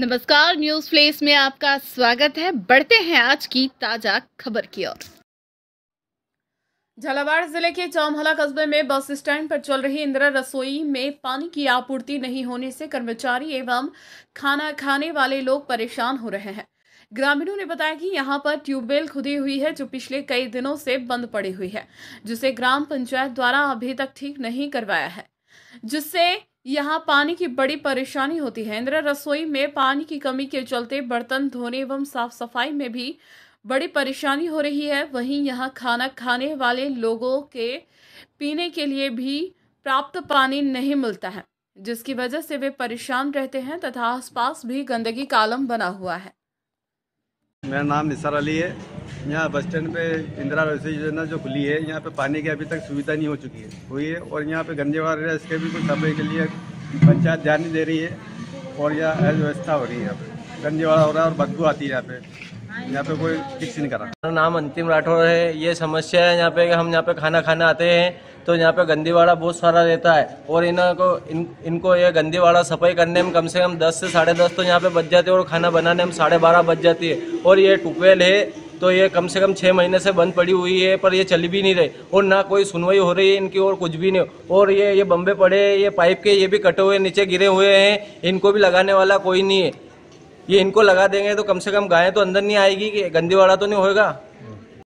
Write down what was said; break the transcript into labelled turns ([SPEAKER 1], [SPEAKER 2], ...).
[SPEAKER 1] नमस्कार news place में आपका स्वागत है बढ़ते हैं आज की ताजा खबर की ओर झालावाड़ जिले के चौमहला कस्बे में बस स्टैंड पर चल रही इंदिरा रसोई में पानी की आपूर्ति नहीं होने से कर्मचारी एवं खाना खाने वाले लोग परेशान हो रहे हैं ग्रामीणों ने बताया कि यहाँ पर ट्यूबवेल खुदी हुई है जो पिछले कई दिनों से बंद पड़ी हुई है जिसे ग्राम पंचायत द्वारा अभी तक ठीक नहीं करवाया है जिससे यहाँ पानी की बड़ी परेशानी होती है इंदिरा रसोई में पानी की कमी के चलते बर्तन धोने एवं साफ सफाई में भी बड़ी परेशानी हो रही है वहीं यहाँ खाना खाने वाले लोगों के पीने के लिए भी प्राप्त पानी नहीं मिलता है जिसकी वजह से वे परेशान रहते हैं तथा आसपास भी गंदगी कालम बना हुआ है
[SPEAKER 2] मेरा नाम निसार अली है यहाँ बस स्टैंड पे इंदिरा वैसे योजना जो खुली है यहाँ पे पानी की अभी तक सुविधा नहीं हो चुकी है हुई है और यहाँ पे गंदे वाले इसके भी कुछ सफाई के लिए पंचायत ध्यान नहीं दे रही है और यहाँ अव्यवस्था हो रही है यहाँ पे गंजे वाला हो रहा है और बदबू आती है यहाँ पे यहाँ पे कोई किस नहीं कर रहा मेरा
[SPEAKER 3] नाम अंतिम राठौर है ये समस्या है यहाँ पे हम यहाँ पे खाना खाना आते हैं तो यहाँ पे गंदीवाड़ा बहुत सारा रहता है और इनको इन इनको ये गंदीवाड़ा सफाई करने में कम से कम दस से साढ़े दस तो यहाँ पे बच जाते हैं और खाना बनाने में साढ़े बारह बच जाती है और ये ट्यूबवेल है तो ये कम से कम छः महीने से बंद पड़ी हुई है पर ये चली भी नहीं रही और ना कोई सुनवाई हो रही है इनकी और कुछ भी नहीं और ये ये बम्बे पड़े ये पाइप के ये भी कटे हुए नीचे गिरे हुए हैं इनको भी लगाने वाला कोई नहीं है ये इनको लगा देंगे तो कम से कम गायें तो अंदर नहीं आएगी कि गंदी वाला तो नहीं होगा